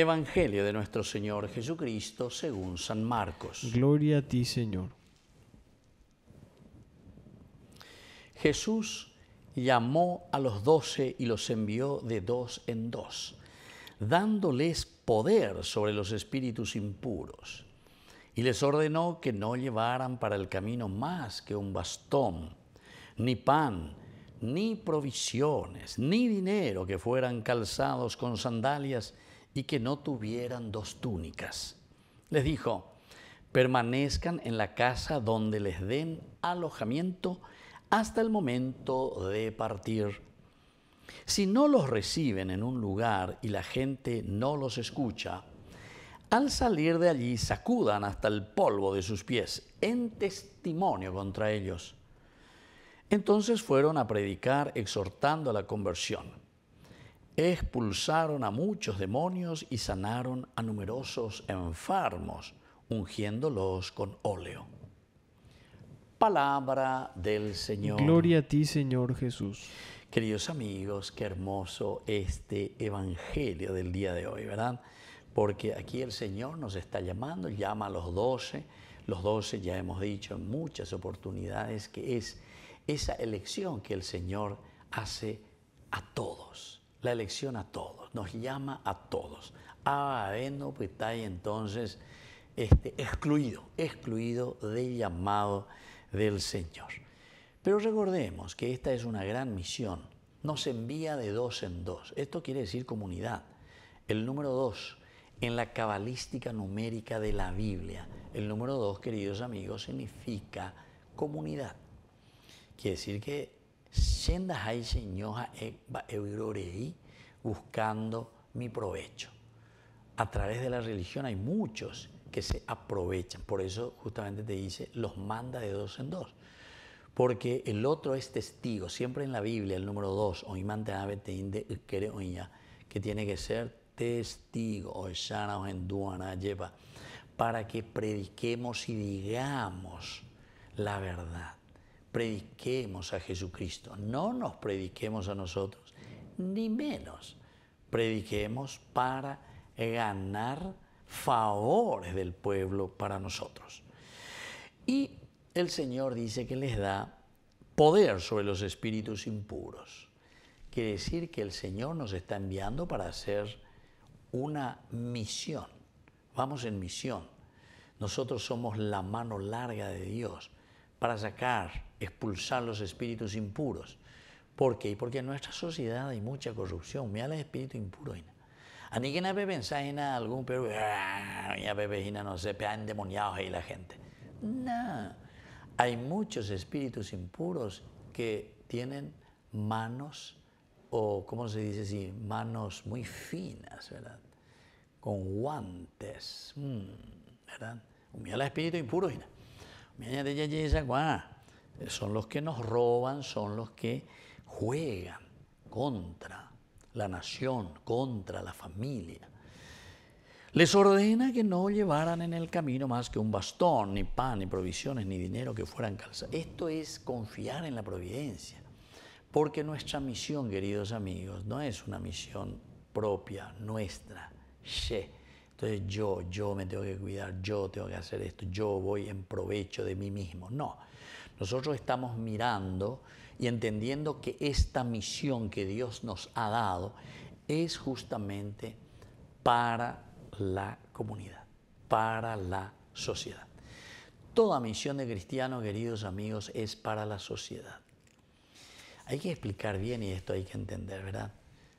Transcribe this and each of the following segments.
Evangelio de nuestro Señor Jesucristo según San Marcos. Gloria a ti, Señor. Jesús llamó a los doce y los envió de dos en dos, dándoles poder sobre los espíritus impuros. Y les ordenó que no llevaran para el camino más que un bastón, ni pan, ni provisiones, ni dinero que fueran calzados con sandalias, y que no tuvieran dos túnicas. Les dijo, permanezcan en la casa donde les den alojamiento hasta el momento de partir. Si no los reciben en un lugar y la gente no los escucha, al salir de allí sacudan hasta el polvo de sus pies en testimonio contra ellos. Entonces fueron a predicar exhortando a la conversión expulsaron a muchos demonios y sanaron a numerosos enfermos, ungiéndolos con óleo. Palabra del Señor. Gloria a ti, Señor Jesús. Queridos amigos, qué hermoso este Evangelio del día de hoy, ¿verdad? Porque aquí el Señor nos está llamando, llama a los doce. Los doce ya hemos dicho en muchas oportunidades que es esa elección que el Señor hace a todos la elección a todos, nos llama a todos. bueno, pues, está entonces este, excluido, excluido del llamado del Señor. Pero recordemos que esta es una gran misión, nos envía de dos en dos, esto quiere decir comunidad. El número dos, en la cabalística numérica de la Biblia, el número dos, queridos amigos, significa comunidad. Quiere decir que eh, buscando mi provecho. A través de la religión hay muchos que se aprovechan. Por eso justamente te dice, los manda de dos en dos. Porque el otro es testigo. Siempre en la Biblia, el número dos, que tiene que ser testigo, para que prediquemos y digamos la verdad prediquemos a Jesucristo, no nos prediquemos a nosotros, ni menos prediquemos para ganar favores del pueblo para nosotros. Y el Señor dice que les da poder sobre los espíritus impuros. Quiere decir que el Señor nos está enviando para hacer una misión. Vamos en misión. Nosotros somos la mano larga de Dios para sacar expulsar los espíritus impuros. ¿Por qué? Porque en nuestra sociedad hay mucha corrupción. Mira espíritu impuro ¿a ni que no pensáis en algún pero ya ah, bebé no sé, endemoniados ahí la gente. No, hay muchos espíritus impuros que tienen manos o, ¿cómo se dice así? Manos muy finas, ¿verdad? Con guantes, mm, ¿verdad? el espíritu impuro, Mira, ya te son los que nos roban, son los que juegan contra la nación, contra la familia. Les ordena que no llevaran en el camino más que un bastón, ni pan, ni provisiones, ni dinero que fueran calzados. Esto es confiar en la providencia, porque nuestra misión, queridos amigos, no es una misión propia, nuestra, Entonces yo, yo me tengo que cuidar, yo tengo que hacer esto, yo voy en provecho de mí mismo. No, nosotros estamos mirando y entendiendo que esta misión que Dios nos ha dado es justamente para la comunidad, para la sociedad. Toda misión de cristiano, queridos amigos, es para la sociedad. Hay que explicar bien y esto hay que entender, ¿verdad?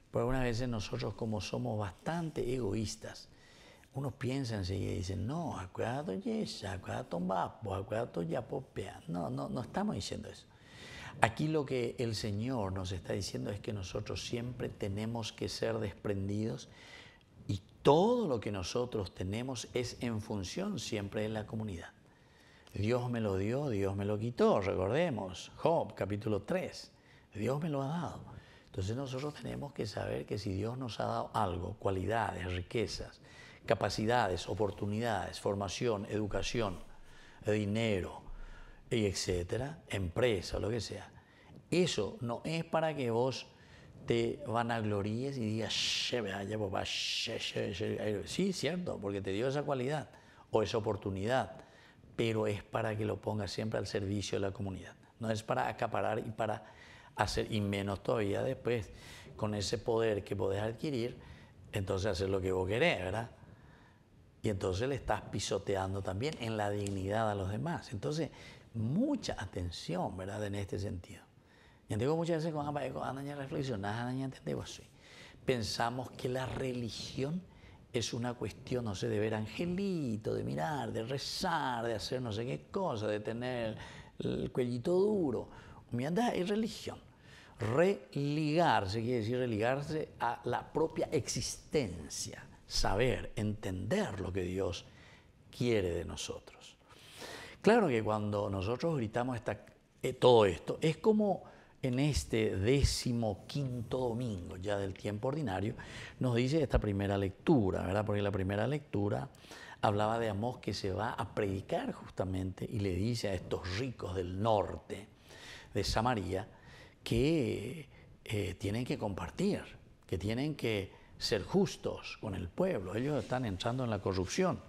Porque algunas veces nosotros como somos bastante egoístas, unos piensa enseguida y dicen, no, acuérdate Yesa, acuérdate tombapo, acuérdate Yapopea. No, no, no estamos diciendo eso. Aquí lo que el Señor nos está diciendo es que nosotros siempre tenemos que ser desprendidos y todo lo que nosotros tenemos es en función siempre de la comunidad. Dios me lo dio, Dios me lo quitó, recordemos, Job capítulo 3, Dios me lo ha dado. Entonces nosotros tenemos que saber que si Dios nos ha dado algo, cualidades, riquezas, capacidades, oportunidades, formación, educación, dinero, y etcétera, empresa, lo que sea. Eso no es para que vos te vanagloríes y digas, papá, sí, cierto, porque te dio esa cualidad o esa oportunidad, pero es para que lo pongas siempre al servicio de la comunidad. No es para acaparar y para hacer, y menos todavía después, con ese poder que podés adquirir, entonces hacer lo que vos querés, ¿verdad? Y entonces le estás pisoteando también en la dignidad a los demás. Entonces, mucha atención, ¿verdad?, en este sentido. Yo digo muchas veces con Ana reflexionar, así. Pensamos que la religión es una cuestión, no sé, de ver angelito, de mirar, de rezar, de hacer no sé qué cosa, de tener el cuellito duro. Miranda es religión. Religarse quiere decir religarse a la propia existencia saber, entender lo que Dios quiere de nosotros. Claro que cuando nosotros gritamos eh, todo esto, es como en este décimo quinto domingo ya del tiempo ordinario, nos dice esta primera lectura, ¿verdad? Porque la primera lectura hablaba de Amós que se va a predicar justamente y le dice a estos ricos del norte de Samaria que eh, tienen que compartir, que tienen que ser justos con el pueblo, ellos están entrando en la corrupción.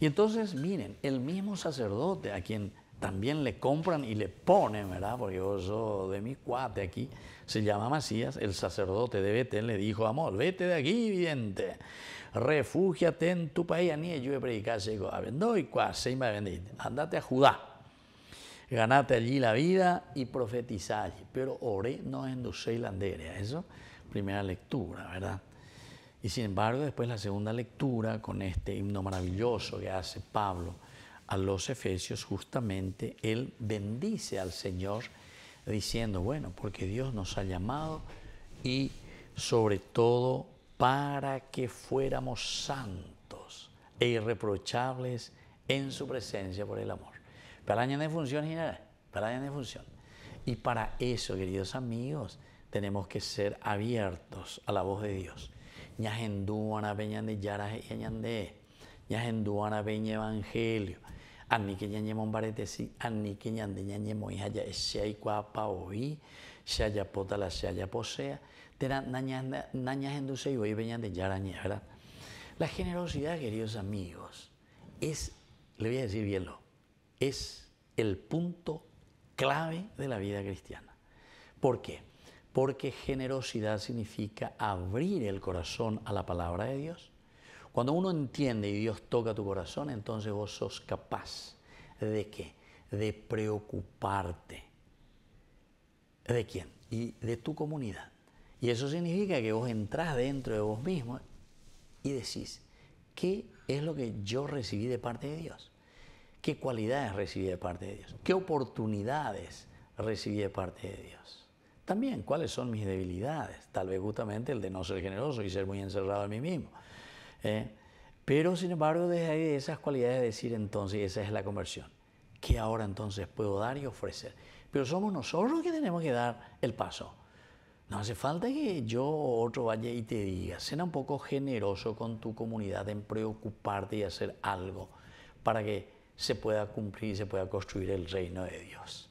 Y entonces, miren, el mismo sacerdote a quien también le compran y le ponen, ¿verdad? Porque yo soy de mi cuate aquí, se llama Macías, el sacerdote de Betel, le dijo, amor, vete de aquí, vidente, refúgiate en tu país, ni yo he predicado, no, y andate a Judá, ganate allí la vida y profetizá Pero oré no en Duseilandere, Landere, eso, primera lectura, ¿verdad? Y sin embargo, después la segunda lectura, con este himno maravilloso que hace Pablo a los Efesios, justamente él bendice al Señor diciendo, bueno, porque Dios nos ha llamado y sobre todo para que fuéramos santos e irreprochables en su presencia por el amor. Para de función general, para de función. Y para eso, queridos amigos, tenemos que ser abiertos a la voz de Dios ña henduana peña de yara yande ña pe peña evangelio anike ña ñemon baretesi anike ñande ña ñemon haya ese ay cuapa oí se haya pota la se haya posea tera naña naña henduce y hoy peña de yara ña la generosidad queridos amigos es le voy a decir bienlo es el punto clave de la vida cristiana ¿por qué? porque generosidad significa abrir el corazón a la palabra de Dios. Cuando uno entiende y Dios toca tu corazón, entonces vos sos capaz de qué? De preocuparte. ¿De quién? Y de tu comunidad. Y eso significa que vos entrás dentro de vos mismo y decís, ¿qué es lo que yo recibí de parte de Dios? ¿Qué cualidades recibí de parte de Dios? ¿Qué oportunidades recibí de parte de Dios? También, ¿cuáles son mis debilidades? Tal vez justamente el de no ser generoso y ser muy encerrado en mí mismo. ¿eh? pero, sin embargo, desde ahí esas cualidades de decir entonces, esa es la conversión. ¿Qué ahora entonces puedo dar y ofrecer? Pero somos nosotros los que tenemos que dar el paso. No hace falta que yo o otro vaya y te diga, será un poco generoso con tu comunidad en preocuparte y hacer algo para que se pueda cumplir y se pueda construir el reino de Dios.